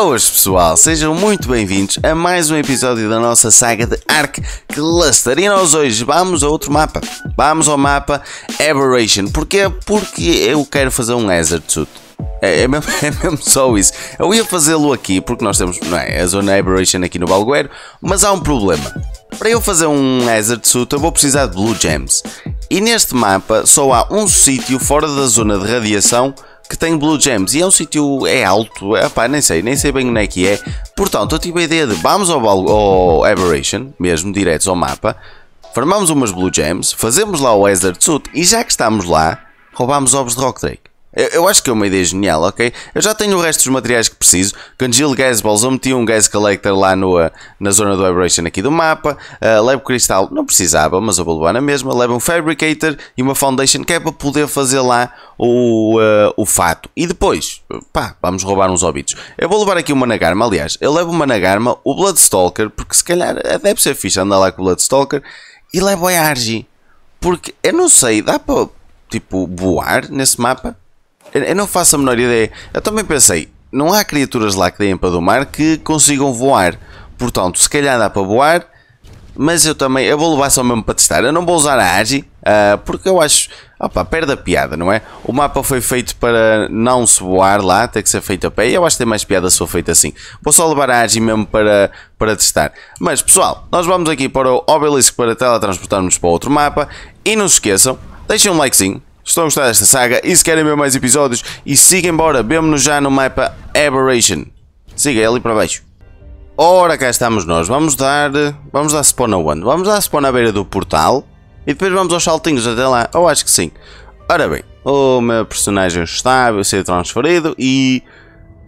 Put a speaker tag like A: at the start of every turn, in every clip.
A: Boas pessoal, sejam muito bem-vindos a mais um episódio da nossa saga de Ark Cluster e nós hoje vamos a outro mapa, vamos ao mapa Aberration, porque Porque eu quero fazer um Hazard Suit, é, é, mesmo, é, mesmo, só isso. Eu ia fazê-lo aqui porque nós temos não é, a zona Aberration aqui no Balguero mas há um problema. Para eu fazer um Hazard Suit eu vou precisar de Blue Gems. E neste mapa só há um sítio fora da zona de radiação que tem Blue Gems e é um sítio, é alto, epá, é, nem sei, nem sei bem onde é que é. Portanto, eu tive a ideia de vamos ao, ao Aberration, mesmo diretos ao mapa, formamos umas Blue Gems, fazemos lá o Hazard Suit e já que estamos lá, roubamos ovos de Rock Drake. Eu, eu, acho que é uma ideia genial, ok? Eu já tenho o resto dos materiais que preciso. Congeal Gas Balls, eu meti um Gas Collector lá no, eh, na zona do Vibration aqui do mapa. Uh, levo Cristal, não precisava, mas eu vou levar na mesma. Levo um Fabricator e uma Foundation que é para poder fazer lá o, uh, o fato. E depois, pá, vamos roubar uns óbitos. Eu vou levar aqui uma Nagarma, aliás, eu levo uma Nagarma, o Bloodstalker, porque se calhar deve ser fixe andar lá com o Bloodstalker. E levo a Argy, porque eu não sei, dá para, tipo, voar nesse mapa? Eu, não faço a menor ideia. Eu também pensei, não há criaturas lá que deem para domar que consigam voar. Portanto, se calhar dá para voar, mas eu também eu vou levar só mesmo para testar. Eu não vou usar a Agi, uh, porque eu acho. Opa, perde a piada, não é? O mapa foi feito para não se voar lá, tem que ser feito a pé. Eu acho que tem mais piada se for feito assim. Vou só levar a Agi mesmo para, para testar. Mas pessoal, nós vamos aqui para o Obelisk para teletransportarmos para outro mapa. E não se esqueçam, deixem um likezinho Estão a gostar desta saga e se querem ver mais episódios e siga embora, vemo-nos já no mapa Aberration. Siga ali para baixo. Ora, cá estamos nós. Vamos dar. Vamos dar spawn aonde? Vamos dar spawn à beira do portal. E depois vamos aos saltinhos até lá. Ou acho que sim. Ora bem, o meu personagem está a ser transferido e.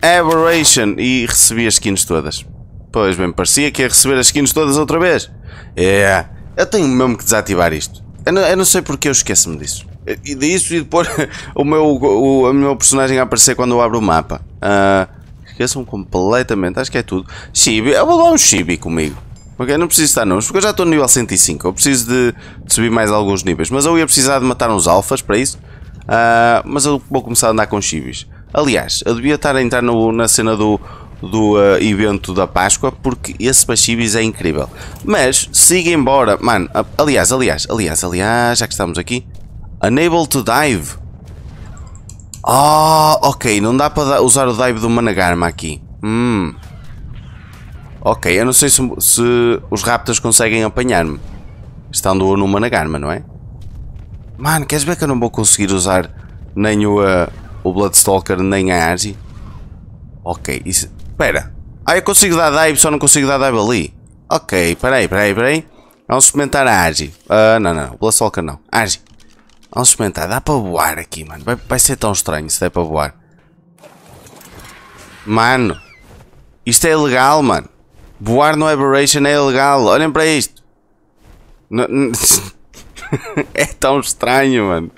A: Aberration! E recebi as skins todas. Pois bem, parecia que ia receber as skins todas outra vez. É. Eu tenho mesmo que desativar isto. Eu não, eu não sei porque eu esqueço-me disso e disso e depois o meu, o, o meu personagem a aparecer quando eu abro o mapa. Uh, esqueçam completamente, acho que é tudo. Chibi, eu vou dar um chibi comigo. Ok, não preciso estar não porque eu já estou no nível 105. Eu preciso de, de, subir mais alguns níveis. Mas eu ia precisar de matar uns alfas para isso. Uh, mas eu vou começar a andar com chibis. Aliás, eu devia estar a entrar no, na cena do, do uh, evento da Páscoa, porque esse chibis é incrível. Mas, siga embora, mano. Aliás, aliás, aliás, aliás, já que estamos aqui, Unable to dive. Ah, oh, ok. Não dá para usar o dive do Managarma aqui. Hum. Ok, eu não sei se, se os raptors conseguem apanhar-me. Estando no Managarma, não é? Mano, queres ver que eu não vou conseguir usar nem o, uh, o Bloodstalker nem a Argy? Ok, isso... Espera. Ah, eu consigo dar dive, só não consigo dar dive ali. Ok, peraí, peraí, peraí. Vamos experimentar a Argy. Uh, não, não, o Bloodstalker não. Argy. Vamos experimentar. Dá para voar aqui, mano. Vai, vai ser tão estranho se der para voar. Mano. Isto é ilegal, mano. Voar no Aberration é ilegal. Olhem para isto. é tão estranho, mano.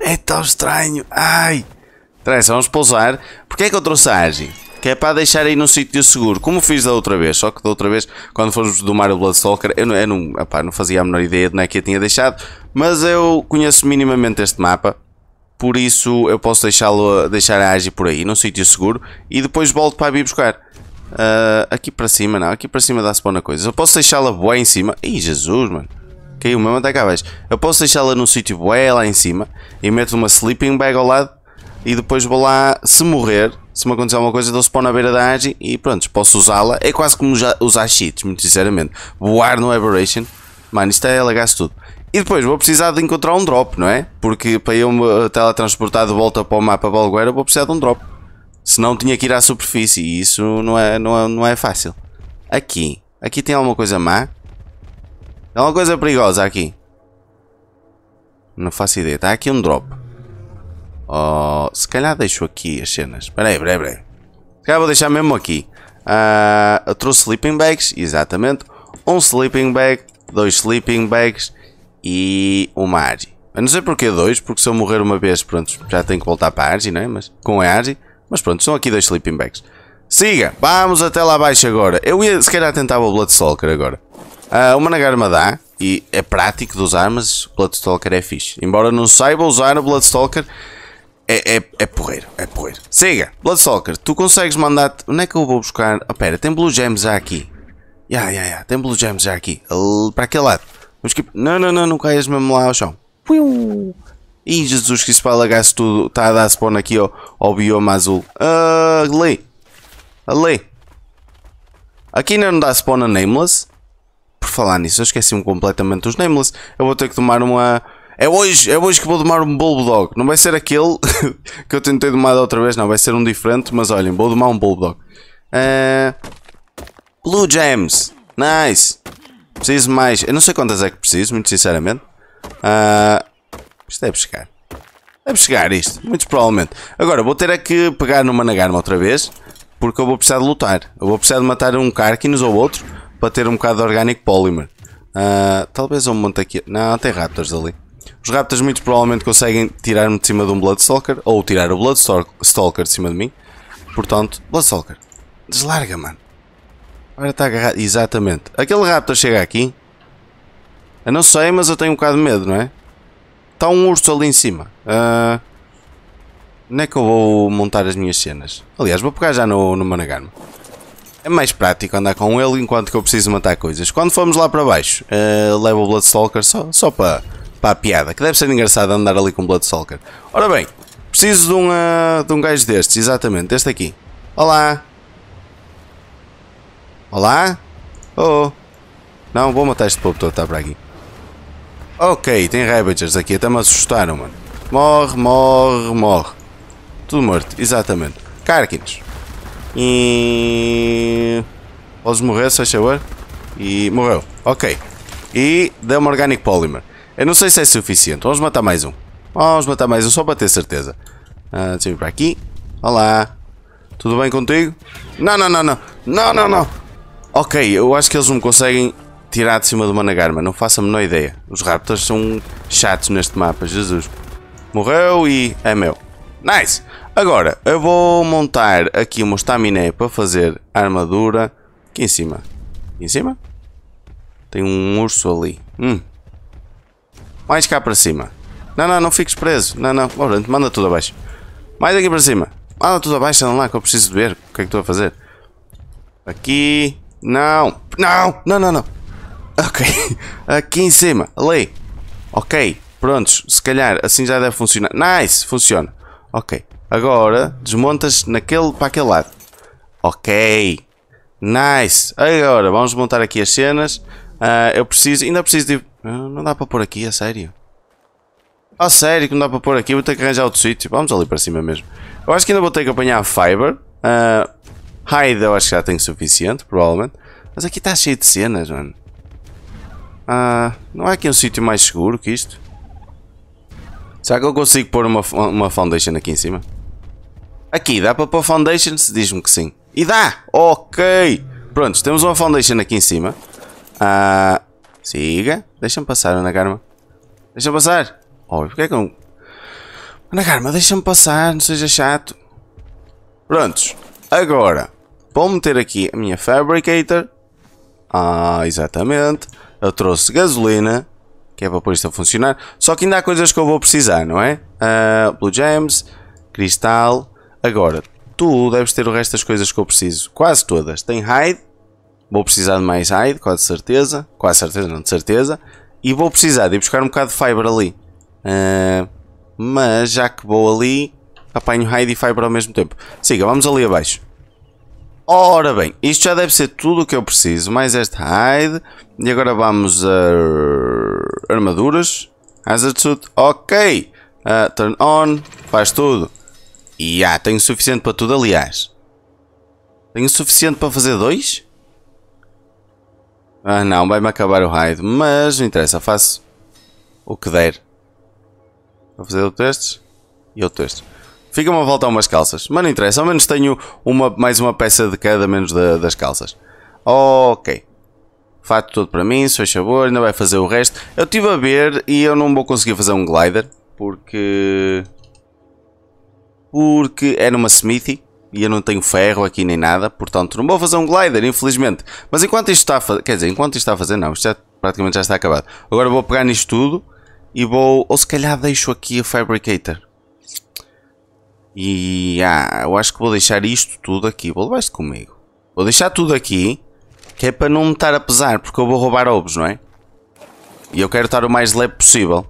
A: É tão estranho. Ai. Traz, vamos pousar. Porquê é que eu trouxe a Agi? Que é para deixar aí num sítio seguro, como fiz da outra vez. Só que da outra vez, quando fomos do Mario Bloodstalker, eu, não, eu não, apá, não fazia a menor ideia de onde é que eu tinha deixado. Mas eu conheço minimamente este mapa, por isso eu posso deixá-lo deixar a Agi por aí, num sítio seguro, e depois volto para vir buscar. Uh, aqui para cima, não, aqui para cima dá se uma coisa. Eu posso deixá-la boa em cima. Ih, Jesus, mano. Caiu mesmo até cá vais. Eu posso deixá-la num sítio bué lá em cima e meto uma sleeping bag ao lado e depois vou lá, se morrer, se me acontecer alguma coisa, dou spawn uma beira da Agi e pronto, posso usá-la. É quase como usar cheats, muito sinceramente. Voar no Aberration. Mano, isto é alagaço tudo. E depois vou precisar de encontrar um drop, não é? Porque para eu me teletransportar de volta para o mapa Balguera vou precisar de um drop. se não tinha que ir à superfície e isso não é, não é, não é fácil. Aqui. Aqui tem alguma coisa má? Tem alguma coisa perigosa aqui? Não faço ideia. Está aqui um drop. Oh, se calhar deixo aqui as cenas. Espera aí, espera aí, espera aí. Se calhar vou deixar mesmo aqui. Uh, trouxe sleeping bags, exatamente. Um sleeping bag, dois sleeping bags e o Mari. A não ser porque dois, porque se eu morrer uma vez, pronto, já tenho que voltar para a Argy, não é? Mas, com a Argy. Mas pronto, são aqui dois sleeping bags. Siga, vamos até lá abaixo agora. Eu ia, se calhar, tentar o Bloodstalker agora. Uh, o me dá, e é prático de usar, mas o Bloodstalker é fixe. Embora não saiba usar o Bloodstalker, é, é, é porreiro, é porreiro. Siga, Bloodstalker, tu consegues mandar-te... Onde é que eu vou buscar? Ah, oh, pera, tem Blue Gems já aqui. Ya, yeah, ya, yeah, ya, yeah. tem Blue Gems já aqui. Para aquele lado. Mas que... Tipo, não, não, não, não caias mesmo lá ao chão. Piu. Ih, Jesus isso para alagar-se tudo. Está a dar spawn aqui ó, ao bioma azul. Uh, ah, ali. Ali. Aqui ainda não dá spawn a Nameless. Por falar nisso, eu esqueci-me completamente os Nameless. Eu vou ter que tomar uma... É hoje, é hoje que vou tomar um Bulldog. Não vai ser aquele que eu tentei tomar outra vez, não. Vai ser um diferente, mas olhem, vou tomar um Bulldog. Uh... Ah, Blue Gems. Nice. Preciso mais. Eu não sei quantas é que preciso, muito sinceramente. Uh, isto deve é chegar. Deve é chegar isto, muito provavelmente. Agora, vou ter é que pegar numa nagarma outra vez. Porque eu vou precisar de lutar. Eu vou precisar de matar um Karkinos ou outro. Para ter um bocado de orgânico polymer. Uh, talvez eu monte aqui. Não, tem raptors ali. Os raptors muito provavelmente conseguem tirar-me de cima de um Bloodstalker. Ou tirar o Bloodstalker de cima de mim. Portanto, Bloodstalker. Deslarga, mano. Agora está agarrado. Exatamente. Aquele raptor chega aqui. Eu não sei, mas eu tenho um bocado de medo, não é? Está um urso ali em cima. Uh, onde é que eu vou montar as minhas cenas? Aliás, vou pegar já no, no É mais prático andar com ele enquanto que eu preciso matar coisas. Quando formos lá para baixo, uh, ah, levo o Bloodstalker só, só para, para a piada. Que deve ser engraçado andar ali com o Bloodstalker. Ora bem, preciso de um, uh, de um gajo destes, exatamente, deste aqui. Olá! Olá? Oh, oh. Não, vou matar este povo todo, está para aqui. Ok, tem Ravagers aqui, até me assustaram, mano. Morre, morre, morre. Tudo morto, exatamente. Karkins. E... Podes morrer, se favor. E morreu, ok. E deu-me Organic Polymer. Eu não sei se é suficiente, vamos matar mais um. Vamos matar mais um, só para ter certeza. Ah, deixa eu ir para aqui. Olá. Tudo bem contigo? Não, não, não, não. Não, não, não. Ok, eu acho que eles não me conseguem tirar de cima do Managarma, não faço a menor ideia. Os Raptors são chatos neste mapa, Jesus. Morreu e é meu. Nice! Agora, eu vou montar aqui uma estaminé para fazer armadura. Aqui em cima. Aqui em cima? Tem um urso ali. Hum. Mais cá para cima. Não, não, não fiques preso. Não, não. Ora, manda tudo abaixo. Mais aqui para cima. Manda tudo abaixo, não lá que eu preciso de ver o que é que estou a fazer. Aqui. Não, não, não, não, não. Ok, aqui em cima, ali. Ok, prontos, se calhar assim já deve funcionar. Nice, funciona. Ok, agora desmontas naquele, para aquele lado. Ok, nice. Agora vamos montar aqui as cenas. Uh, eu preciso, ainda preciso de... Ah, não dá para pôr aqui, a sério. A sério que não dá para pôr aqui, vou ter que arranjar outro sítio. Vamos ali para cima mesmo. Eu acho que ainda vou ter que apanhar a Fiber. Uh, Raid eu acho que já tenho suficiente, provavelmente. Mas aqui está cheio de cenas, mano. Ah, não há aqui um sítio mais seguro que isto? Será que eu consigo pôr uma, uma foundation aqui em cima? Aqui, dá para pôr foundation? Diz-me que sim. E dá! Ok! Prontos, temos uma foundation aqui em cima. Ah, siga. Deixa-me passar, Ana Karma. Deixa-me passar. Oh, porque é que eu... Ana Karma, deixa-me passar, não seja chato. Prontos. Agora, Vou meter aqui a minha Fabricator. Ah, exatamente. Eu trouxe gasolina, que é para pôr isto a funcionar. Só que ainda há coisas que eu vou precisar, não é? Uh, Blue James, Cristal. Agora, tu deves ter o resto das coisas que eu preciso. Quase todas. Tem Hide. Vou precisar de mais Hide, quase certeza. Quase certeza, não de certeza. E vou precisar de ir buscar um bocado de Fiber ali. Uh, mas já que vou ali, apanho Hide e Fiber ao mesmo tempo. Siga, vamos ali abaixo. Ora bem, isto já deve ser tudo o que eu preciso, mais este hide. E agora vamos a armaduras. Hazard suit, ok. Uh, turn on, faz tudo. E ah, tenho suficiente para tudo, aliás. Tenho suficiente para fazer dois? Ah não, vai-me acabar o hide, mas não interessa, faço o que der. Vou fazer outro teste e outro teste. Fica-me a voltar umas calças. Mas não interessa, ao menos tenho uma, mais uma peça de cada, menos da, das calças. Ok. Fato todo para mim, se faz favor, ainda vai fazer o resto. Eu estive a ver e eu não vou conseguir fazer um glider, porque... Porque é numa smithy e eu não tenho ferro aqui nem nada, portanto não vou fazer um glider, infelizmente. Mas enquanto isto está a fazer, quer dizer, enquanto isto está a fazer, não, isto já, praticamente já está acabado. Agora vou pegar nisto tudo e vou, ou se calhar deixo aqui o Fabricator. E ah, eu acho que vou deixar isto tudo aqui. Vou levar isto comigo. Vou deixar tudo aqui. Que é para não me estar a pesar. Porque eu vou roubar ovos, não é? E eu quero estar o mais leve possível.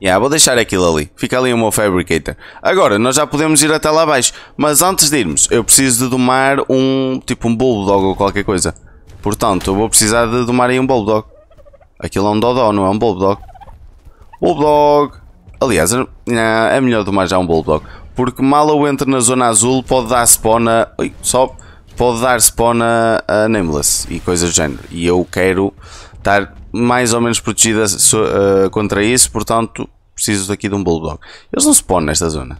A: Yeah, vou deixar aquilo ali. Fica ali o meu Fabricator. Agora, nós já podemos ir até lá abaixo. Mas antes de irmos, eu preciso de domar um... Tipo um Bulldog ou qualquer coisa. Portanto, eu vou precisar de domar aí um Bulldog. Aquilo é um Dodó, não é um Bulldog. Bulldog! Aliás, eh, é melhor tomar já um Bulldog. Porque mal eu entra na zona azul, pode dar spawn a. Ui, só. Pode dar spawn a, a Nameless e coisas do género. E eu quero estar mais ou menos protegida uh, eh, contra isso, portanto preciso daqui de um Bulldog. Eles não spawnam nesta zona.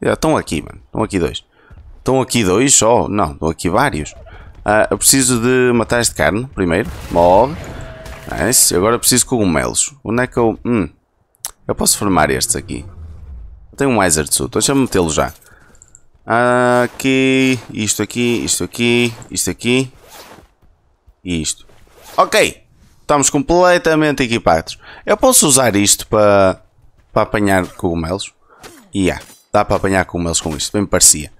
A: Estão aqui, mano. Estão aqui dois. Estão aqui dois só? Oh, não, estão aqui vários. Uh, eu preciso de matar este carne primeiro. Mob. Nice. Agora preciso de cogumelos. Onde é que eu. Hum. Eu posso formar estes aqui. Eu tenho um Weiser de Suto. Então deixa-me metê-lo já. Aqui, isto aqui, isto aqui, isto aqui e isto. Ok! Estamos completamente equipados. Eu posso usar isto para, para apanhar cogumelos? E yeah, dá para apanhar cogumelos com isto, bem me parecia.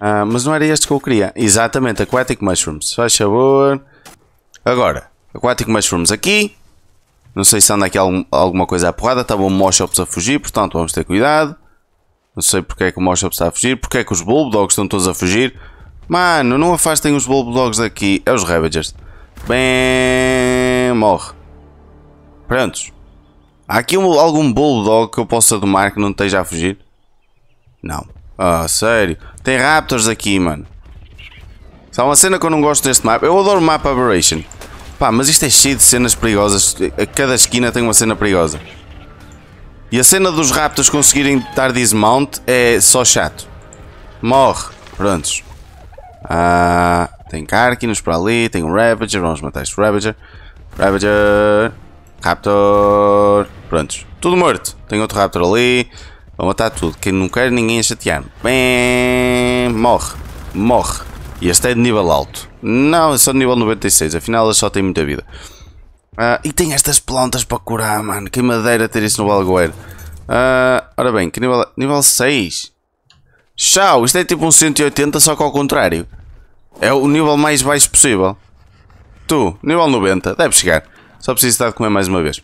A: Uh, mas não era este que eu queria. Exatamente, Aquatic Mushrooms. Faz favor. Agora, Aquatic Mushrooms aqui. Não sei se anda aqui algum, alguma coisa à porrada. Estava o Moshops a fugir, portanto vamos ter cuidado. Não sei porque é que o Moshops está a fugir. Porque é que os Bulldogs estão todos a fugir. Mano, não afastem os Bulldogs daqui. É os Ravagers. Bem, morre. Prontos. Há aqui um, algum Bulldog que eu possa domar que não esteja a fugir? Não. Ah, sério. Tem Raptors aqui, mano. Só uma cena que eu não gosto deste mapa. Eu adoro o mapa Aberration. Pá, mas isto é cheio de cenas perigosas. A cada esquina tem uma cena perigosa. E a cena dos raptors conseguirem estar dismount é só chato. Morre. Prontos. Ah, tem Karkinos para ali, tem um Ravager, vamos matar este Ravager. Ravager. Raptor. Prontos. Tudo morto. Tem outro Raptor ali. Vou matar tudo. Quem não quer ninguém a chatear. Bem, morre. Morre. E este é de nível alto. Não, é só de nível 96. Afinal, elas só têm muita vida. Ah, e tem estas plantas para curar, mano. Que madeira ter isso no Balgoer. Ah, ora bem, que nível... Nível 6. Tchau! Isto é tipo um 180, só que ao contrário. É o nível mais baixo possível. Tu, nível 90. Deve chegar. Só preciso estar de comer mais uma vez.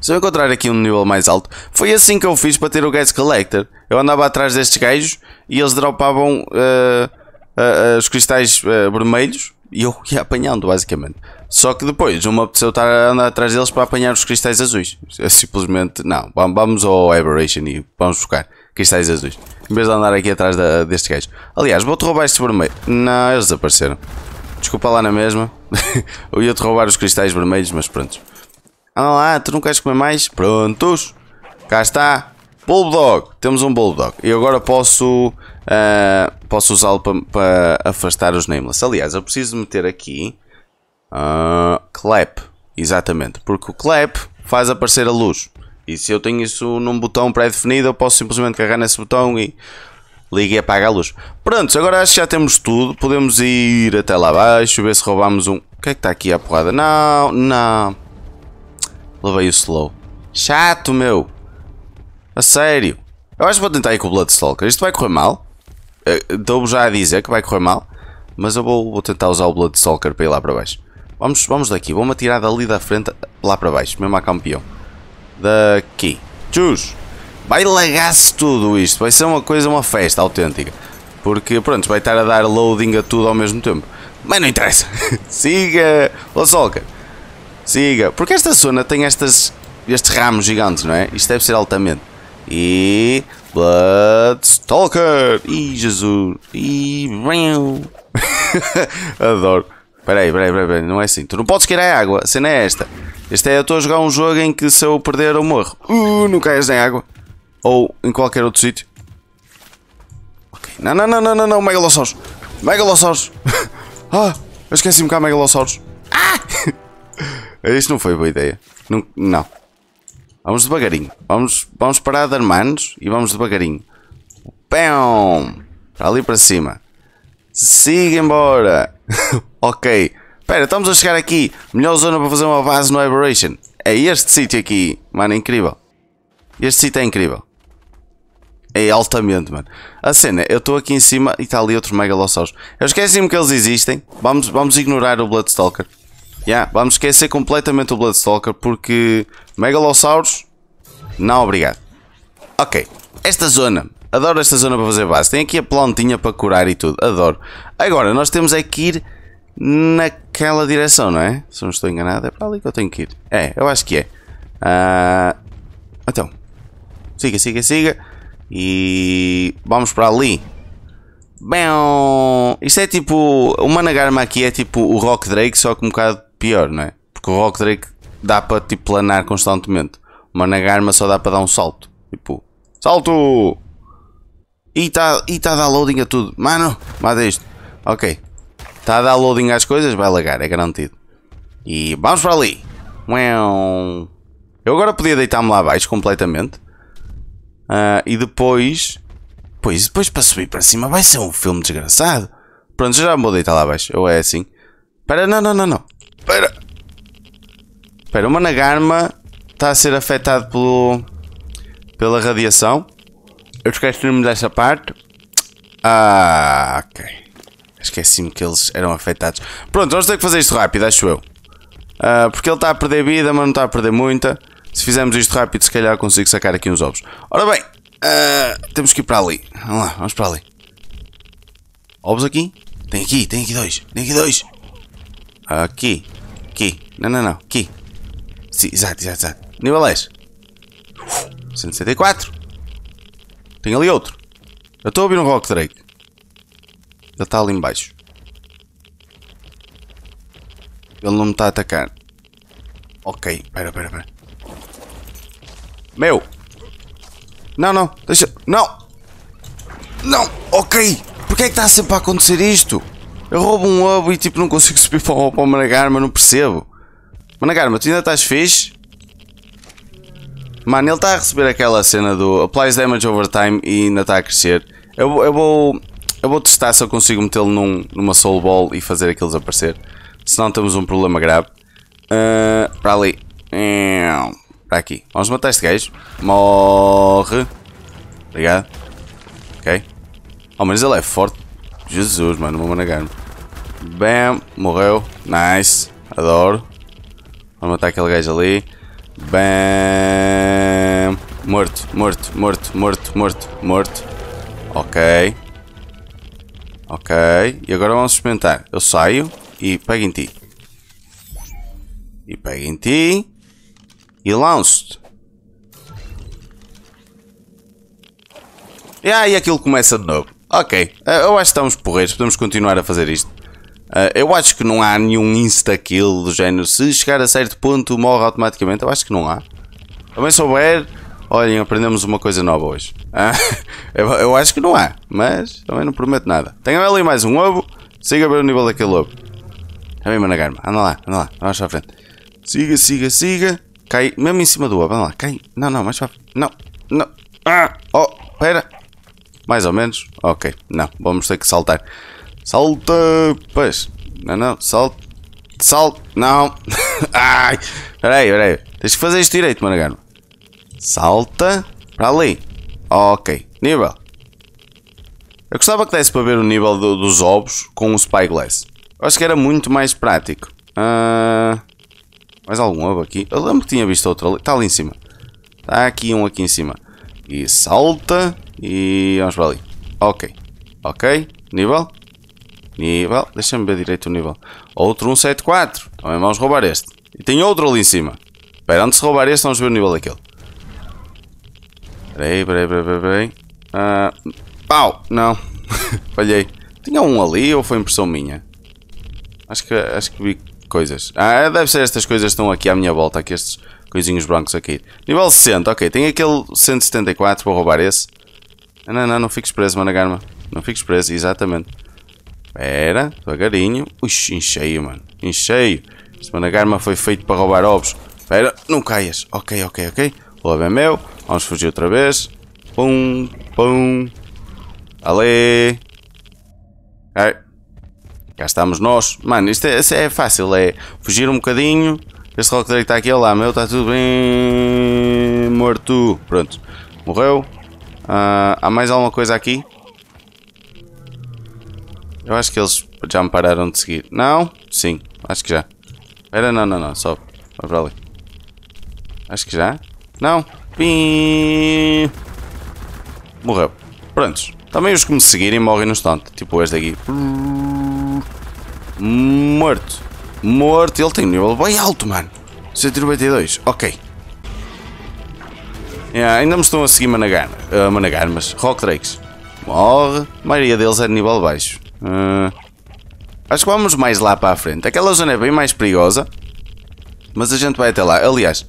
A: Se eu encontrar aqui um nível mais alto, foi assim que eu fiz para ter o Gas Collector. Eu andava atrás destes gajos e eles dropavam... Uh, uh, os cristais vermelhos e eu ia apanhando, basicamente. Só que depois, uma pessoa está a andar atrás deles para apanhar os cristais azuis. simplesmente, não, vamos ao Aberration e vamos buscar cristais azuis. Em vez de andar aqui atrás da, deste gajo. Aliás, vou-te roubar este vermelho. Não, eles desapareceram. Desculpa lá na é mesma. eu ia-te roubar os cristais vermelhos, mas pronto. Ah lá, tu não queres comer mais? Prontos. Cá está. Bulldog! Temos um Bulldog. E agora posso, uh, posso usá-lo para pa afastar os Nameless. Aliás, eu preciso meter aqui... Uh, clap. Exatamente. Porque o clap faz aparecer a luz. E se eu tenho isso num botão pré-definido, eu posso simplesmente carregar nesse botão e liga e apaga a luz. Prontos, agora acho que já temos tudo. Podemos ir até lá abaixo, ver se roubamos um... O que é que está aqui a porrada? Não, não. Levei o slow. Chato, meu. A sério. Eu acho que vou tentar ir com o Bloodstalker. Isto vai correr mal. Eh, Dou-vos já a dizer que vai correr mal. Mas eu vou, vou tentar usar o Bloodstalker para ir lá para baixo. Vamos, vamos daqui. Vou-me atirar dali da frente lá para baixo. Mesmo a campeão. Daqui. Tchus! Vai lagar-se tudo isto. Vai ser uma coisa, uma festa autêntica. Porque, pronto, vai estar a dar loading a tudo ao mesmo tempo. Mas não interessa. Siga, Bloodstalker. Siga. Porque esta zona tem estas, estes ramos gigantes, não é? Isto deve ser altamente. E. Bloodstalker! Ih, Jesus! Ih, Adoro. Peraí, peraí, peraí, peraí, não é assim. Tu não podes cair à água, a cena é esta. Este é, eu estou a jogar um jogo em que se eu perder eu morro. Uh, não caias em água. Ou em qualquer outro sítio. Não, não, não, não, não, não, Megalossauros. Megalossauros. ah, esqueci-me cá, Megalossauros. Ah! Isto não foi boa ideia. Não, não. Vamos devagarinho. Vamos, vamos parar de armar-nos e vamos devagarinho. Pão! ali para cima. Siga embora. ok. Espera, estamos a chegar aqui. Melhor zona para fazer uma base no Aberration. É este sítio aqui. Mano, é incrível. Este sítio é incrível. É altamente, mano. A cena, eu estou aqui em cima e está ali outro Megalossauros. Eu esqueci-me que eles existem. Vamos, vamos ignorar o Bloodstalker. Yeah, vamos esquecer completamente o Bloodstalker porque Megalossauros, não obrigado. Ok, esta zona, adoro esta zona para fazer base. Tem aqui a plantinha para curar e tudo, adoro. Agora, nós temos é que ir naquela direção, não é? Se não estou enganado, é para ali que eu tenho que ir. É, eu acho que é. Uh, então, siga, siga, siga. E vamos para ali. Bem, isto é tipo. O Managarma aqui é tipo o Rock Drake, só que um bocado pior, não é? Porque o Rock Drake dá para tipo planar constantemente. Uma Nagarma só dá para dar um salto. Tipo, salto! E está e tá a dar loading a tudo. Mano, mata isto. Ok. Está a dar loading às coisas, vai lagar, é garantido. E vamos para ali. Eu agora podia deitar-me lá abaixo completamente. Uh, e depois. Pois, depois para subir para cima vai ser um filme desgraçado. Pronto, já me vou deitar lá abaixo. Ou é assim. Espera, não, não, não, não. Espera. Espera, o Managarma está a ser afetado pelo, pela radiação. Eu esqueci-me dessa parte. Ah, ok. Esqueci-me que eles eram afetados. Pronto, vamos ter que fazer isto rápido, acho eu. Uh, porque ele está a perder vida, mas não está a perder muita. Se fizermos isto rápido, se calhar consigo sacar aqui uns ovos. Ora bem, uh, temos que ir para ali. Vamos lá, vamos para ali. Ovos aqui? Tem aqui, tem aqui dois, tem aqui dois. Aqui. Aqui. Não, não, não. Aqui. Sim, exato, exato, exato. Nível 10. 164. Tem ali outro. Eu estou a ouvir um Rock Drake. Ele está ali embaixo. Ele não me está a atacar. Ok, pera, pera, pera. Meu! Não, não, deixa. Não! Não! Ok! Porquê é que está sempre a acontecer isto? Eu roubo um ovo e tipo não consigo subir para o, para o Managarma, não percebo. Managarma, tu ainda estás fixe? Mano, ele está a receber aquela cena do applies damage over time e ainda está a crescer. Eu, eu vou eu vou testar se eu consigo metê-lo num, numa soul ball e fazer aquilo desaparecer. Senão temos um problema grave. Uh, para ali. Para aqui. Vamos matar este gajo. Morre. Obrigado. Ok. Ao oh, menos ele é forte. Jesus, mano, vou managar-me. Bam, morreu. Nice, adoro. Vamos matar aquele gajo ali. Bam, morto, morto, morto, morto, morto, morto. Ok. Ok, e agora vamos experimentar. Eu saio e pego em ti. E pego em ti. E lanço-te. E aí aquilo começa de novo. Ok, eh, eu acho que estamos porreiros, podemos continuar a fazer isto. Eh, eu acho que não há nenhum insta-kill do género. Se chegar a certo ponto, morre automaticamente. Eu acho que não há. Também souber, olhem, aprendemos uma coisa nova hoje. Ah, eu, acho que não há, mas também não prometo nada. Tenho ali mais um ovo, siga ver o nível daquele ovo. Também managar-me, anda lá, anda lá, vamos para a frente. Siga, siga, siga. Cai mesmo em cima do ovo, anda lá, cai. Não, não, mais para Não, não. Ah, oh, pera. Mais ou menos? Ok, não, vamos ter que saltar. Salta, pois. Não, não, salta. Salta, não. Ai, peraí, peraí. Tens que fazer isto direito, Maragano. Salta para ali. Ok, nível. Eu gostava que desse para ver o nível do, dos ovos com o Spyglass. Eu acho que era muito mais prático. Uh, mais algum ovo aqui? Eu lembro que tinha visto outro ali. Está ali em cima. Está aqui um aqui em cima. E salta. E vamos para ali. Ok. Ok. Nível. Nível. Deixa-me ver direito o nível. Outro 174. Também vamos roubar este. E tem outro ali em cima. Espera, antes de roubar este, vamos ver o nível daquele. Peraí, peraí, peraí, peraí. Ah, pau! Não. Falhei. Tinha um ali ou foi impressão minha? Acho que, acho que vi coisas. Ah, deve ser estas coisas que estão aqui à minha volta, aqui estes coisinhos brancos aqui. Nível 60, ok. Tem aquele 174, vou roubar esse. Não, não, não fiques preso, mano, Garma. Não fiques preso, exatamente. Espera, devagarinho. Ux, encheio, mano. Encheio. Este Managarma foi feito para roubar ovos. Espera, não caias. Ok, ok, ok. O ovo é meu. Vamos fugir outra vez. Pum, pum. Ale. Ai. Cá estamos nós. Mano, isto é, é fácil. É fugir um bocadinho. Este Rock Drake está aqui. lá, meu. Está tudo bem. Morto. Pronto. Morreu. Ah, há mais alguma coisa aqui? Eu acho que eles já me pararam de seguir. Não? Sim, acho que já. Espera, não, não, não, só vai para ali. Acho que já. Não. Pim. Morreu. Prontos. Também os que me seguirem morrem no instante. Tipo este aqui. Morto. Morto. Ele tem um nível bem alto, mano. 192. Ok. Yeah, ainda me estão a seguir a uh, managar mas Rock Drakes. Morre. A maioria deles é de nível baixo. Uh, acho que vamos mais lá para a frente. Aquela zona é bem mais perigosa. Mas a gente vai até lá. Aliás,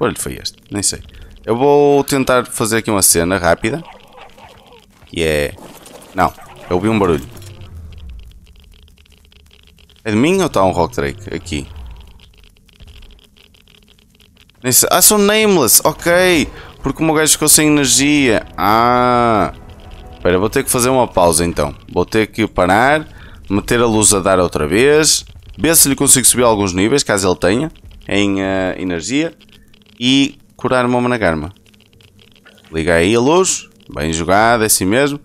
A: olha foi este? Nem sei. Eu vou tentar fazer aqui uma cena rápida. Que yeah. é... Não, eu ouvi um barulho. É de mim ou está um Rock Drake aqui? Ah, sou nameless, ok. Porque o meu gajo ficou sem energia. Ah. Espera, vou ter que fazer uma pausa então. Vou ter que parar, meter a luz a dar outra vez, ver se lhe consigo subir alguns níveis, caso ele tenha, em uh, energia, e curar uma managarma. Liga aí a luz. Bem jogado, é assim mesmo.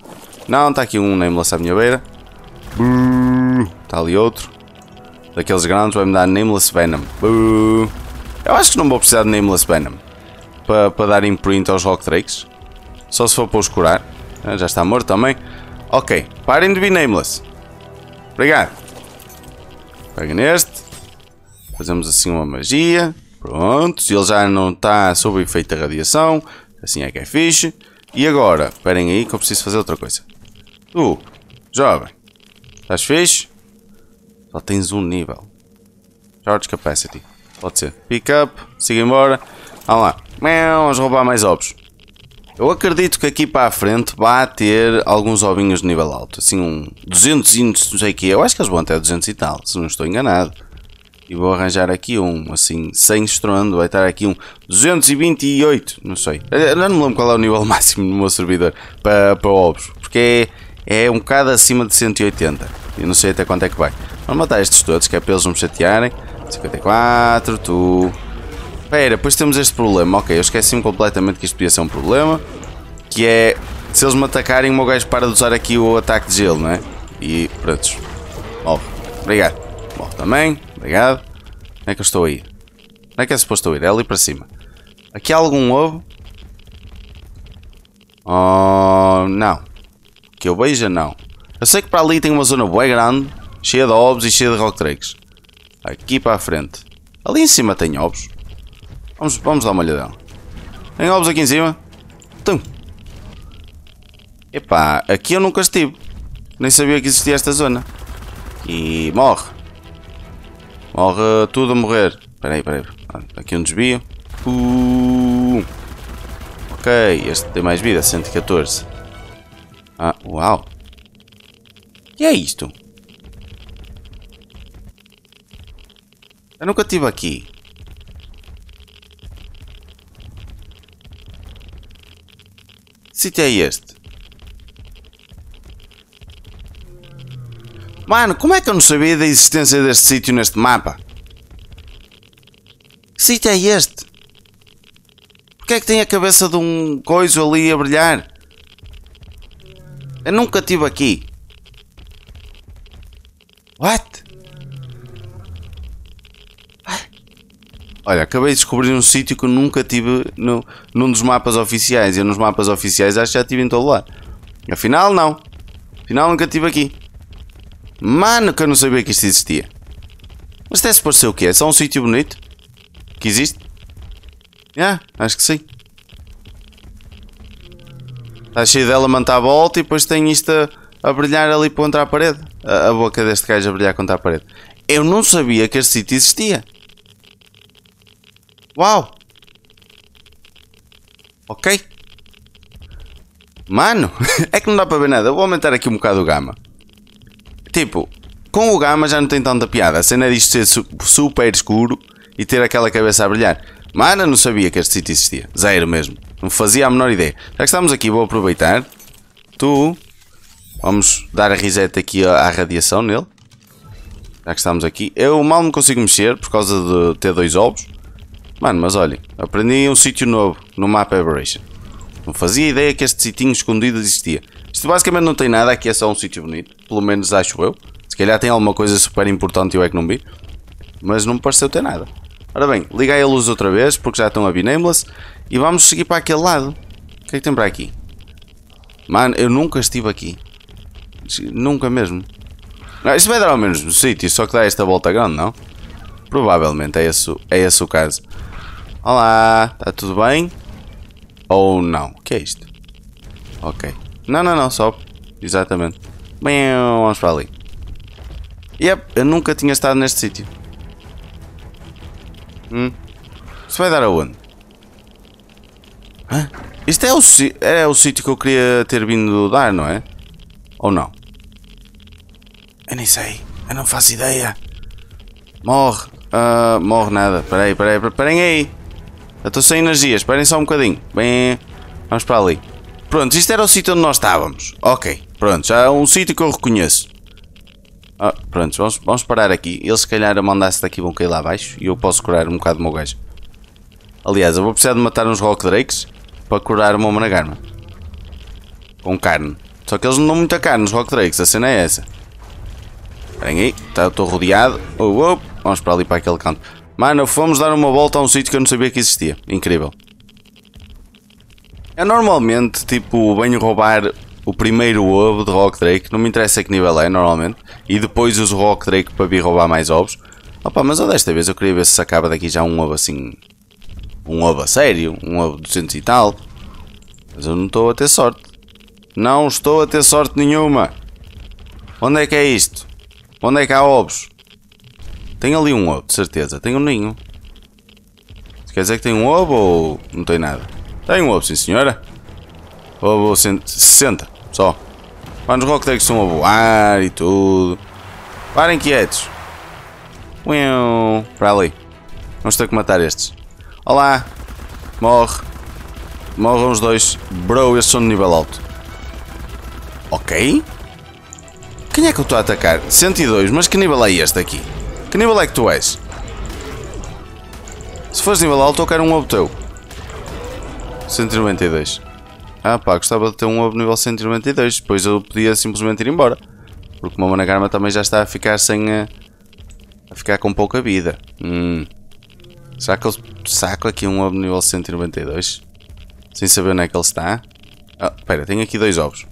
A: Não, está aqui um nameless à minha beira. Está ali outro. Daqueles grandes vai-me dar nameless venom. Eu acho que não vou precisar de Nameless Venom para, para dar imprint aos Rock Drakes. Só se for para os curar. Ah, já está morto também. Ok, parem de vir Nameless. Obrigado. Pega neste. Fazemos assim uma magia. Prontos, ele já não está sob efeito da radiação. Assim é que é fixe. E agora, esperem aí que eu preciso fazer outra coisa. Tu, jovem, estás fixe? Só tens um nível. Charge Capacity. Pode ser. Pick up, siga embora. Vamos lá. Vamos roubar mais ovos. Eu acredito que aqui para a frente vá ter alguns ovinhos de nível alto. Assim, um 200 e não sei o que. Eu acho que eles vão até 200 e tal, se não estou enganado. E vou arranjar aqui um, assim, sem estrondo. Vai estar aqui um 228, não sei. Eu não me lembro qual é o nível máximo do meu servidor para, para ovos. Porque é, é um bocado acima de 180. Eu não sei até quanto é que vai. Vamos matar estes todos, que é para eles não me chatearem. 54, tu... Espera, depois temos este problema. Ok, eu esqueci-me completamente que isto podia ser um problema. Que é, se eles me atacarem, o meu gajo para de usar aqui o ataque de gelo, não é? E pronto. Morre. Obrigado. Morre também. Obrigado. Onde é que eu estou aí? Onde é que é suposto eu ir? É ali para cima. Aqui há algum ovo? Oh, não. Que eu veja, não. Eu sei que para ali tem uma zona bem grande, cheia de ovos e cheia de rock drakes. Aqui para a frente. Ali em cima tem ovos. Vamos, vamos dar uma olhadela. Tem ovos aqui em cima? Tum. Epá, aqui eu nunca estive. Nem sabia que existia esta zona. E morre. Morre tudo a morrer. Espera aí, espera aí. Aqui um desvio. Uh. Ok, este tem mais vida, 114. Ah, uau. E é isto? Eu nunca estive aqui. Sítio é este? Mano, como é que eu não sabia da existência deste sítio neste mapa? Que sítio é este? Porquê é que tem a cabeça de um coiso ali a brilhar? Eu nunca estive aqui. What? Olha, acabei de descobrir um sítio que eu nunca tive no, num dos mapas oficiais. Eu nos mapas oficiais acho que já tive em todo lado. Afinal, não. Afinal, nunca tive aqui. Mano, que eu não sabia que isto existia. Mas deve se ser o quê? É só um sítio bonito? Que existe? É? acho que sim. Está cheio de elemento à volta e depois tem isto a, a brilhar ali contra a parede. A, a boca deste gajo a brilhar contra a parede. Eu não sabia que este sítio existia. Uau! Ok. Mano, é que não dá para ver nada. Eu vou aumentar aqui um bocado o gama. Tipo, com o gama já não tem tanta piada. A cena é disto ser su super escuro e ter aquela cabeça a brilhar. Mano, não sabia que este sítio existia. Zero mesmo. Não fazia a menor ideia. Já que estamos aqui, vou aproveitar. Tu. Vamos dar a reset aqui à radiação nele. Já que estamos aqui. Eu mal me consigo mexer por causa de ter dois ovos. Mano, mas olhem, aprendi um sítio novo no mapa Aberration. Não fazia ideia que este sítio escondido existia. Isto basicamente não tem nada, aqui é só um sítio bonito, pelo menos acho eu. Se calhar tem alguma coisa super importante e eu é que não vi. Mas não me pareceu ter nada. Ora bem, liguei a luz outra vez, porque já estão a vir Nameless, e vamos seguir para aquele lado. O que é que tem para aqui? Mano, eu nunca estive aqui. Nunca mesmo. Não, isto vai dar ao menos no sítio, só que dá esta volta grande, não? Provavelmente é esse, é esse o caso. Olá, está tudo bem? Ou não? O que é isto? Ok. Não, não, não, só, Exatamente. Bem, vamos para ali. Yep, eu nunca tinha estado neste sítio. Hum? Isso vai dar aonde? Hã? Isto é o, é o sítio que eu queria ter vindo dar, não é? Ou não? Eu nem sei. Eu não faço ideia. Morre. Uh, morre nada. Peraí, peraí, peraí aí. Eu estou sem energia, esperem só um bocadinho. Bem, vamos para ali. Pronto, isto era o sítio onde nós estávamos. Ok, pronto, já é um sítio que eu reconheço. Ah, pronto, vamos, vamos parar aqui. Eles se calhar mandasse daqui vão cair lá abaixo e eu posso curar um bocado o meu gajo. Aliás, eu vou precisar de matar uns Rock Drakes para curar o meu Managarma. Com carne. Só que eles não dão muita carne, os Rock Drakes, a cena é essa. Esperem aí, tá, estou rodeado. Oh, oh. Vamos para ali para aquele canto. Mano, fomos dar uma volta a um sítio que eu não sabia que existia. Incrível. É normalmente, tipo, venho roubar o primeiro ovo de Rock Drake. Não me interessa que nível é, normalmente. E depois uso o Rock Drake para vir roubar mais ovos. Opa, mas eu desta vez eu queria ver se sacava daqui já um ovo assim... Um ovo a sério. Um ovo 200 e tal. Mas eu não estou a ter sorte. Não estou a ter sorte nenhuma. Onde é que é isto? Onde é que há ovos? Tem ali um ovo, de certeza. Tem um ninho. Quer dizer que tem um ovo ou não tem nada? Tem um ovo, sim senhora. Ovo, sen senta, só. Vamos rocktags estão a voar e tudo. Parem quietos. Uiu, para ali. Vamos ter que matar estes. Olá. Morre. Morram os dois. Bro, estes são de nível alto. Ok. Quem é que eu estou a atacar? 102, mas que nível é este aqui? Que nível é que tu és? Se fores nível alto, eu quero um ovo teu. 192. Ah pá, gostava de ter um ovo nível 192. Depois eu podia simplesmente ir embora. Porque uma Monagarma também já está a ficar sem... A, eh, a ficar com pouca vida. Hum. Será que eu saco aqui um ovo nível 192? Sem saber onde é que ele está? Ah, espera, tenho aqui dois ovos.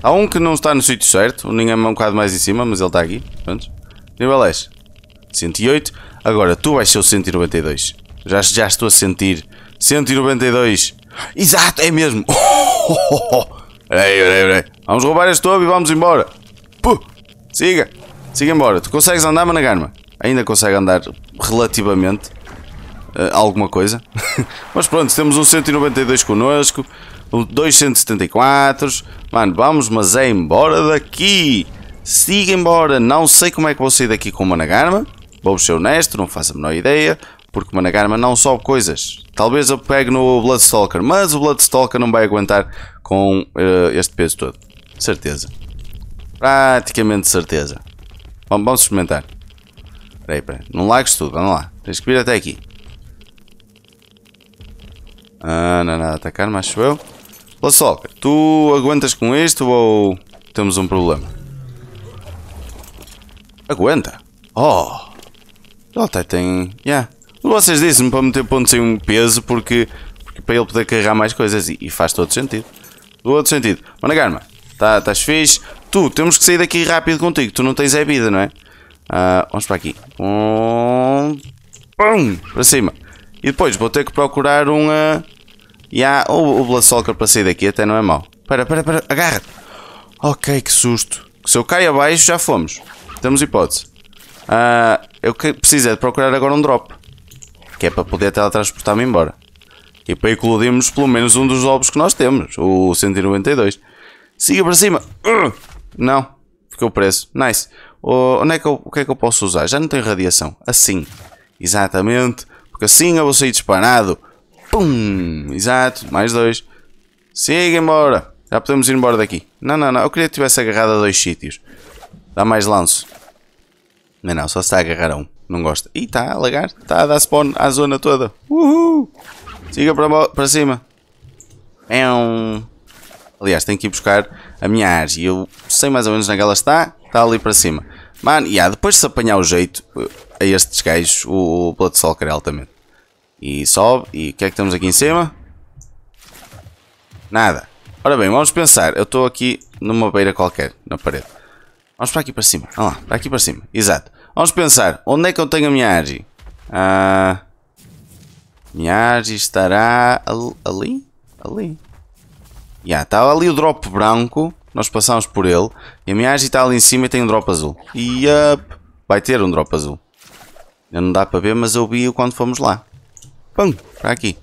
A: Há um que não está no sítio certo, o ninho é um bocado mais em cima, mas ele está aqui. Pronto. Nível 10. 108. Agora tu vais ser o 192. Já, já estou a sentir. 192. Exato, é mesmo. Peraí, peraí, peraí. Vamos roubar este tobo e vamos embora. Puh. Siga. Siga embora. Tu consegues andar, Managarma? Ainda consegue andar relativamente. Uh, alguma coisa. Mas pronto, temos um 192 connosco. 274. Mano, vamos, mas é embora daqui. Siga embora. Não sei como é que vou sair daqui com o Managarma. Vou ser honesto, não faço a menor ideia, porque Managarma não sobe coisas. Talvez eu pegue no Bloodstalker, mas o Bloodstalker não vai aguentar com uh, este peso todo. Certeza. Praticamente certeza. Vamos, vamos experimentar. Peraí, peraí. Não likes tudo, vamos lá. Tens que vir até aqui. Ah, não é nada a atacar, mas sou eu. Bloodstalker, tu aguentas com isto ou temos um problema? Aguenta. Oh! Ele até tem. Yeah. Vocês dizem-me para meter pontos em um peso porque, porque para ele poder carregar mais coisas e, e faz todo sentido. Do outro sentido. Managarma, tá, estás fixe? Tu, temos que sair daqui rápido contigo. Tu não tens é vida, não é? Uh, vamos para aqui. Um... Pum! Para cima. E depois vou ter que procurar um. Uh... Ah, yeah, o o Blasolker para sair daqui, até não é mau. Espera, espera, espera, agarra Ok, que susto. Se eu caio abaixo, já fomos. Temos hipótese. Uh, eu preciso é de procurar agora um drop. Que é para poder teletransportar-me embora. E para eclodirmos pelo menos um dos ovos que nós temos. O 192. Siga para cima. Não. Ficou preso. Nice. O, onde é que eu, o que é que eu posso usar? Já não tenho radiação. Assim. Exatamente. Porque assim eu vou sair disparado. Pum. Exato. Mais dois. Siga embora. Já podemos ir embora daqui. Não, não, não. Eu queria que tivesse agarrado a dois sítios. Dá mais lanço. Mas não, só se está a agarrar a um. Não gosta. Ih, está a lagar. Está a dar spawn à zona toda. Uhul! Siga para, para cima. É um... Aliás, tenho que ir buscar a minha área. E eu sei mais ou menos onde é ela está. Está ali para cima. Mano, yeah, depois de se apanhar o jeito eh, a estes gajos, o, o Blood Sol quer é também. E sobe. E o que é que temos aqui em cima? Nada. Ora bem, vamos pensar. Eu estou aqui numa beira qualquer, na parede. Vamos para aqui para cima. Olha lá, para aqui para cima. Exato. Vamos pensar. Onde é que eu tenho a minha área? Ah, minha área estará ali? Ali. Já, yeah, está ali o drop branco. Nós passamos por ele. E a minha área está ali em cima e tem um drop azul. E yup, vai ter um drop azul. não dá para ver, mas eu vi o quando fomos lá. Pum, para aqui.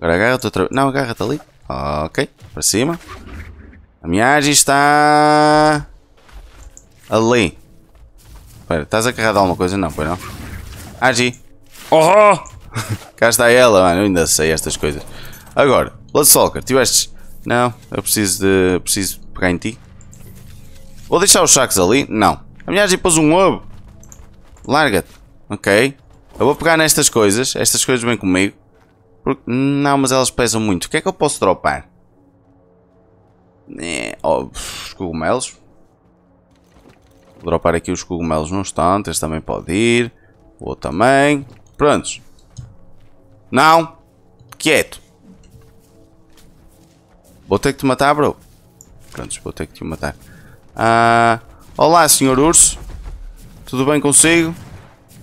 A: Agora agarra-te outra vez. Não, agarra-te ali. Ok, para cima. A minha área está... Ali. Espera, estás agarrado a alguma coisa? Não, pois não. Agi. Oh! Cá está ela, mano. Eu ainda sei estas coisas. Agora, Bloodsulker, tiveste? Não, eu preciso de... Preciso pegar em ti. Vou deixar os sacos ali? Não. A minha Agi pôs um ovo. Larga-te. Ok. Eu vou pegar nestas coisas. Estas coisas vêm comigo. Porque... Não, mas elas pesam muito. O que é que eu posso dropar? É... Oh, cogumelos. Vou dropar aqui os cogumelos num instante. Este também pode ir. O outro também. Prontos. Não. Quieto. Vou ter que te matar, bro. Prontos, vou ter que te matar. Ah, olá, senhor urso. Tudo bem consigo?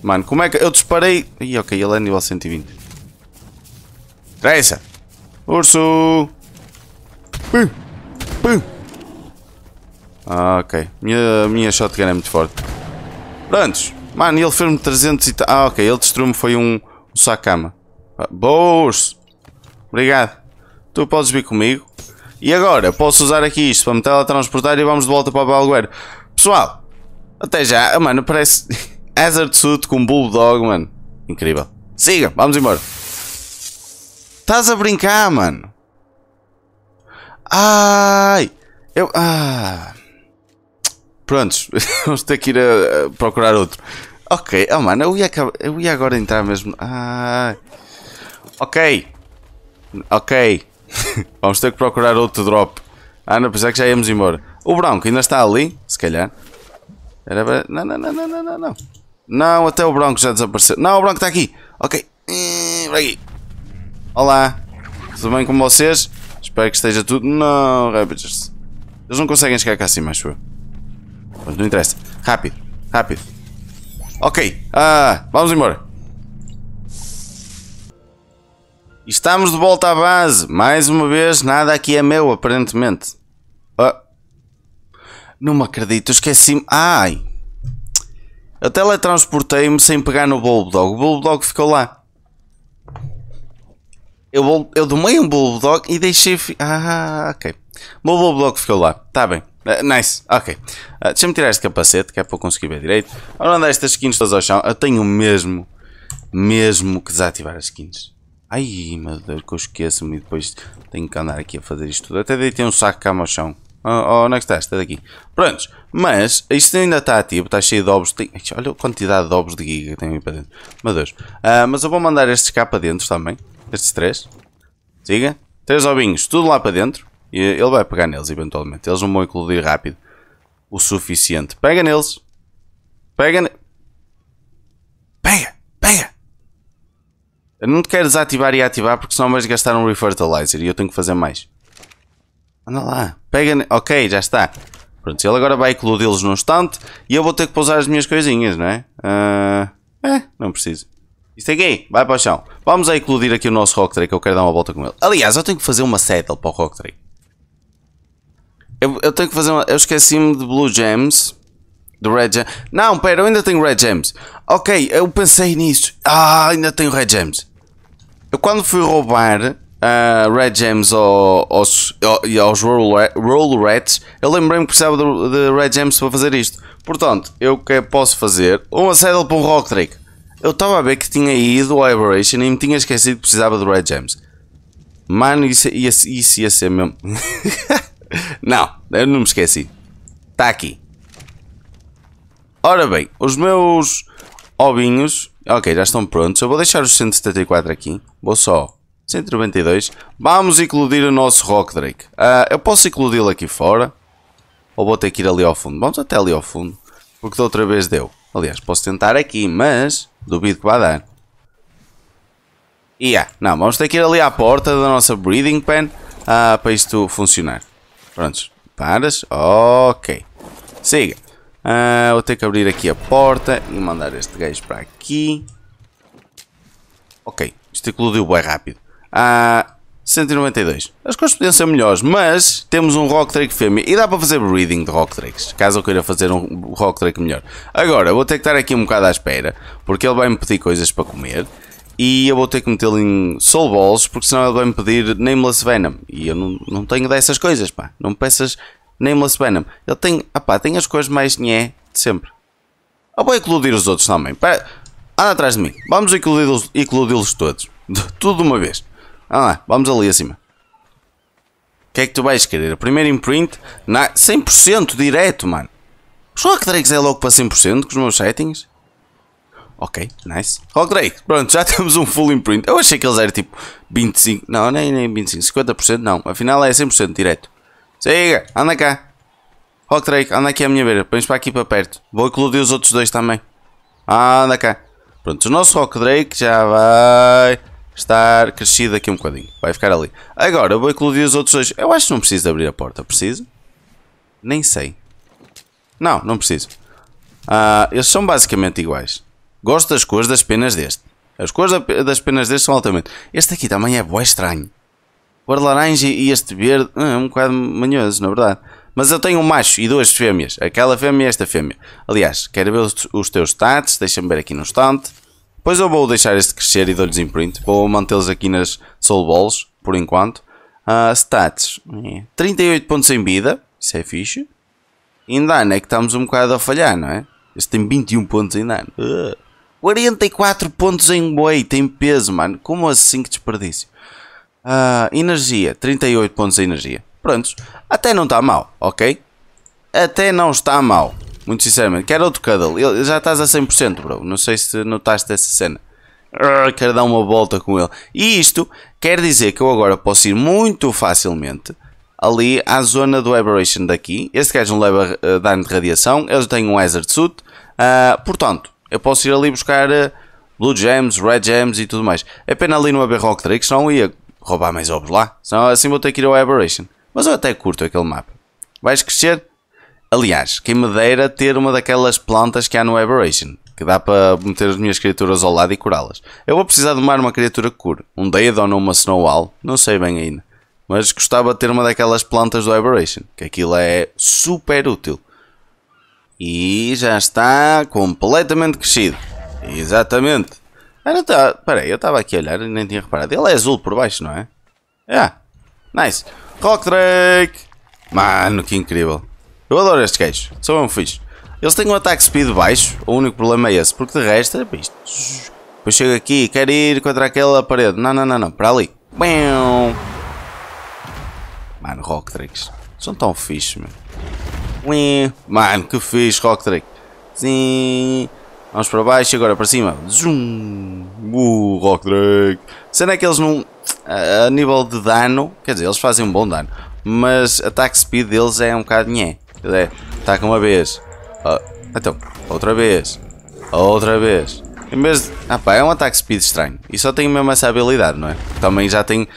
A: Mano, como é que... Eu disparei... Ih, ok, ele é nível 120. Teresa, Urso. Pum. Pum. Ah, ok. Minha, minha shotgun é muito forte. Prontos. Mano, ele fez-me 300 e tal. Ah, ok. Ele destruiu-me. Foi um, um sacama. Ah, boas. Obrigado. Tu podes vir comigo. E agora, posso usar aqui isto para me teletransportar e vamos de volta para Balgueiro. Pessoal, até já. Ah, mano, parece Hazard Suit com Bulldog, mano. Incrível. Siga, vamos embora. Estás a brincar, mano. Ai. Eu... Ah... Prontos, vamos ter que ir a, a procurar outro. Ok, oh, mano, eu ia, eu ia agora entrar mesmo. Ah, ok, ok. vamos ter que procurar outro drop. Ah, não, pensar que já íamos embora. O Bronco ainda está ali, se calhar. Era... Não, não, não, não, não, não, não. Não, até o Bronco já desapareceu. Não, o Bronco está aqui. Ok. Hum, Para aqui. Olá. Tudo bem com vocês? Espero que esteja tudo... Não, Ravagers. Eles não conseguem chegar cá assim, acho eu. Mas não interessa. Rápido, rápido. Ok, ah, vamos embora. Estamos de volta à base. Mais uma vez, nada aqui é meu, aparentemente. Ah. Não me acredito, esqueci-me. Ai! Eu teletransportei-me sem pegar no Bulldog. O Bulldog ficou lá. Eu, eu domei um Bulldog e deixei. Ah, ok. O Bulldog ficou lá. Está bem. Eh, nice, ok. Uh, Deixa-me tirar este capacete, que é para eu conseguir ver direito. Vamos mandar estas skins todas ao chão. Eu tenho mesmo, mesmo que desativar as skins. Ai, meu Deus, que eu esqueço-me e depois tenho que andar aqui a fazer isto tudo. Até deitei um saco cá ao chão. Oh, oh, onde é que estás? Está daqui. Prontos, mas isto ainda está ativo, está cheio de ovos. Tem... Olha a quantidade de ovos de giga que tem aí para dentro. Meu Deus. Uh, mas eu vou mandar estes cá para dentro também. Estes três. Siga. Três ovinhos, tudo lá para dentro. E ele vai pegar neles eventualmente. Eles não vão incluir rápido o suficiente. Pega neles. Pega. Ne... Pega! Pega! Eu não te quero desativar e ativar porque senão vais gastar um refertilizer e eu tenho que fazer mais. Anda lá. Pega. Ne... Ok, já está. Pronto, ele agora vai incluí-los num instante e eu vou ter que pousar as minhas coisinhas, não é? Uh... É, não preciso. Isto é aqui, vai para o chão. Vamos a eclodir aqui o nosso Rock Tree, que eu quero dar uma volta com ele. Aliás, eu tenho que fazer uma seta para o Rock Tree. Eu, eu tenho que fazer uma. Eu esqueci-me de Blue Gems. Do Red Gems. Não, pera, eu ainda tenho Red Gems. Ok, eu pensei nisso. Ah, ainda tenho Red Gems. Eu quando fui roubar. Uh, Red Gems aos, aos, aos roll, roll Rats, eu lembrei-me que precisava de, de, Red Gems para fazer isto. Portanto, eu é que posso fazer? Uma saddle para um Rock Trick. Eu estava a ver que tinha ido ao Aberration e me tinha esquecido que precisava de Red Gems. Mano, isso, isso, isso ia ser mesmo. Não, eu não me esqueci. Está aqui. Ora bem, os meus ovinhos... Ok, já estão prontos. Eu vou deixar os 174 aqui. Vou só... 192. Vamos eclodir o nosso Rock Drake. Uh, eu posso incluí lo aqui fora. Ou vou ter que ir ali ao fundo. Vamos até ali ao fundo. Porque da outra vez deu. Aliás, posso tentar aqui, mas... Duvido que vá dar. E yeah. não, vamos ter que ir ali à porta da nossa breeding pen uh, para isto funcionar. Prontos, paras, ok. Siga. Ah, vou ter que abrir aqui a porta e mandar este gajo para aqui. Ok, isto eclodiu bem rápido. Ah, 192. As coisas podiam ser melhores, mas temos um Rock Drake fêmea e dá para fazer breeding de Rock Drakes, caso eu queira fazer um Rock Drake melhor. Agora, vou ter que estar aqui um bocado à espera, porque ele vai me pedir coisas para comer e eu vou ter que metê-lo em Soul Balls, porque senão ele vai me pedir Nameless Venom. E eu não, não tenho dessas coisas, pá. Não me peças Nameless Venom. Ele tem, apá, ah, tem as coisas mais nhé de sempre. Ou ah, vou incluir os outros também. Pá, anda atrás de mim. Vamos incluí-los todos. Tudo de uma vez. Vamos lá, vamos ali acima. O que é que tu vais querer? Primeiro imprint, na 100% direto, mano. Só que Drake é logo para 100% com os meus settings? Ok, nice. Rock oh, Drake, pronto, já temos um full imprint. Eu achei que eles eram tipo 25, não, nem, nem 25, 50% não. Afinal é 100% direto. Siga, anda cá. Rock oh, Drake, anda aqui à minha beira, põe para aqui para perto. Vou incluir os outros dois também. Anda cá. Pronto, o nosso Rock Drake já vai estar crescido aqui um bocadinho. Vai ficar ali. Agora, vou incluir os outros dois. Eu acho que não preciso de abrir a porta, preciso? Nem sei. Não, não preciso. Uh, eles são basicamente iguais. Gosto das cores das penas deste. As cores das penas deste são altamente. Este aqui também é bué estranho. O laranja e este verde hum, é um bocado manhoso, na verdade. Mas eu tenho um macho e duas fêmeas. Aquela fêmea e esta fêmea. Aliás, quero ver os teus stats. Deixa-me ver aqui no stand. Pois eu vou deixar este crescer e dou-lhes imprint. Vou mantê-los aqui nas soul balls, por enquanto. Uh, stats. 38 pontos em vida. Isso é fixe. Em dano é que estamos um bocado a falhar, não é? Este tem 21 pontos em dano. Uh. 44 pontos em weight, tem peso, mano. Como assim que desperdício? Uh, energia, 38 pontos de energia. Prontos. Até não está mal, ok? Até não está mal. Muito sinceramente. Quero outro cuddle. Ele, já estás a 100%, bro. Não sei se notaste essa cena. Uh, quero dar uma volta com ele. E isto quer dizer que eu agora posso ir muito facilmente ali à zona do Aberration daqui. Este gajo não é leva uh, dano de radiação. Eles têm um Hazard Suit. Uh, portanto, eu posso ir ali buscar eh, Blue Gems, Red Gems e tudo mais. É pena ali no AB Rock Drake, senão ia roubar mais ovos lá. Senão assim vou ter que ir ao Aberration. Mas eu até curto aquele mapa. Vais crescer? Aliás, quem me dera ter uma daquelas plantas que há no Aberration. Que dá para meter as minhas criaturas ao lado e curá-las. Eu vou precisar de tomar uma criatura que cure. Um dedo ou Snow Snowwall. Não sei bem ainda. Mas gostava de ter uma daquelas plantas do Aberration. Que aquilo é super útil. E já está completamente crescido. Exatamente. Ah, não tá. Peraí, eu estava aqui a olhar e nem tinha reparado. Ele é azul por baixo, não é? É. Yeah. Nice. Rock Drake. Mano, que incrível. Eu adoro estes queijos. São um fixe. Eles têm um ataque speed baixo. O único problema é esse. Porque de resto, é Depois chego aqui e quero ir contra aquela parede. Não, não, não, não. Para ali. Mano, Rock Drakes. São tão fixe, mano. Mano, que fez Rock Drake. Sim. Vamos para baixo e agora para cima. Zoom. Uh, Rock Drake. Sendo é que eles não. A, nível de dano, quer dizer, eles fazem um bom dano. Mas ataque speed deles é um bocado nhé. Quer dizer, ataca uma vez. então, outra vez. Outra vez. Em vez de. Ah pá, é um ataque speed estranho. E só tem mesmo essa habilidade, não é? Também já tem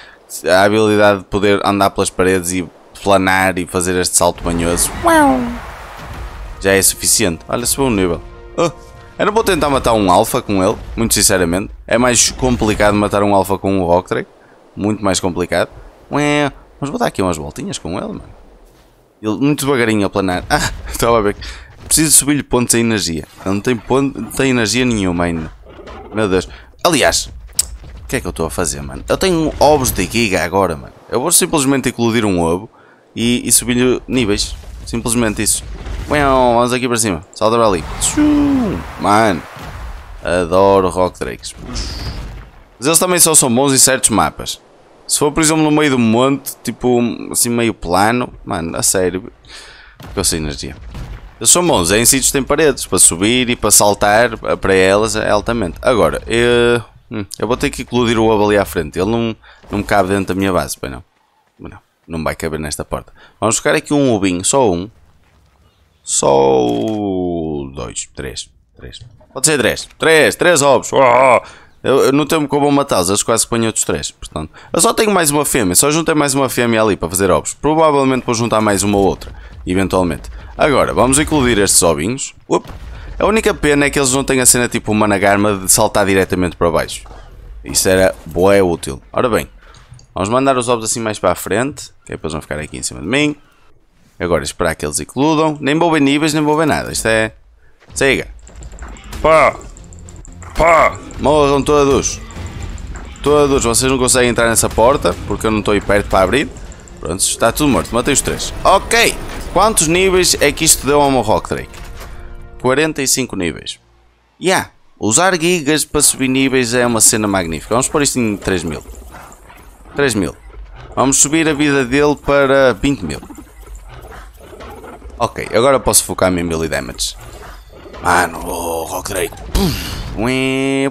A: a habilidade de poder andar pelas paredes e planar e fazer este salto banhoso já é suficiente. Olha, subiu um nível. Oh. Eu não vou tentar matar um alfa com ele, muito sinceramente. É mais complicado matar um alfa com um Rockdrake. Muito mais complicado. Ué, mas vou dar aqui umas voltinhas com ele, mano. Ele muito devagarinho a planar. Ah, estava a ver. Preciso subir-lhe pontos em energia. Ele não tem, ponto, não tem energia nenhuma ainda. Meu Deus. Aliás, o que é que eu estou a fazer, mano? Eu tenho ovos de giga agora, mano. Eu vou simplesmente eclodir um ovo e, e subir níveis. Simplesmente isso. vamos aqui para cima. Salta para ali. Mano. Adoro Rock Drakes. Mas eles também só são bons em certos mapas. Se for, por exemplo, no meio do monte, tipo, assim meio plano, mano, a sério, ficou sem energia. Eles são bons, é em sítios tem paredes, para subir e para saltar, eh, para elas é altamente. Agora, eu, eh, hum, eu vou ter que incluir o ovo ali à frente, ele não, não me cabe dentro da minha base, pois não. Não. Não vai caber nesta porta. Vamos buscar aqui um ovinho, só um. Só dois, três, três. Pode ser três, três, três ovos. Oh! Eu, eu, não tenho como matá-los, eles quase ponho outros três. Portanto, eu só tenho mais uma fêmea, só juntei mais uma fêmea ali para fazer ovos. Provavelmente vou juntar mais uma outra, eventualmente. Agora, vamos incluir estes ovinhos. Up. A única pena é que eles não têm a cena tipo uma nagarma de saltar diretamente para baixo. Isso era boé útil. Ora bem, vamos mandar os ovos assim mais para a frente depois vão ficar aqui em cima de mim. Agora esperar que eles includam. Nem vou ver níveis, nem vou ver nada. Isto é... Siga. Pá! Pá! Morram todos! Todos! Vocês não conseguem entrar nessa porta, porque eu não estou aí perto para abrir. Pronto, está tudo morto. Matei os três. Ok! Quantos níveis é que isto deu ao meu Rock Drake? 45 níveis. Ya! Yeah. Usar gigas para subir níveis é uma cena magnífica. Vamos pôr isto em 3000. 3000. Vamos subir a vida dele para 20 mil. Ok, agora posso focar-me em melee damage. Mano, oh, Rock Drake.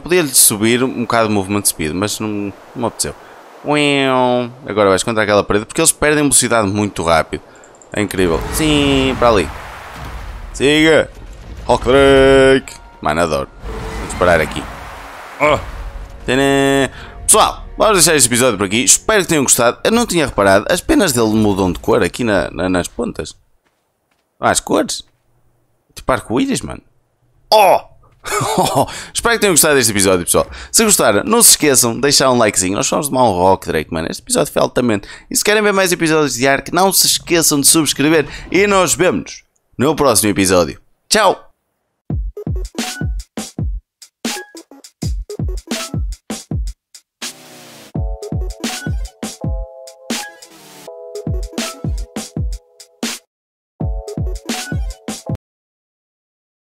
A: Podia-lhe subir um bocado de movement speed, mas não, não me apeteceu. Agora vais contra aquela parede, porque eles perdem velocidade muito rápido. É incrível. Sim, para ali. Siga! Rock Drake! Mano, adoro. Vamos parar aqui. Oh. Pessoal, Vamos deixar este episódio por aqui. Espero que tenham gostado. Eu não tinha reparado. As penas dele mudam de cor aqui na, na, nas pontas. Ah, as cores. Tipo arco-íris, mano. Oh! Espero que tenham gostado deste episódio, pessoal. Se gostaram, não se esqueçam de deixar um likezinho. Nós somos de mau rock, Drake, mano. Este episódio foi altamente. E se querem ver mais episódios de Ark, não se esqueçam de subscrever. E nós vemos no próximo episódio. Tchau!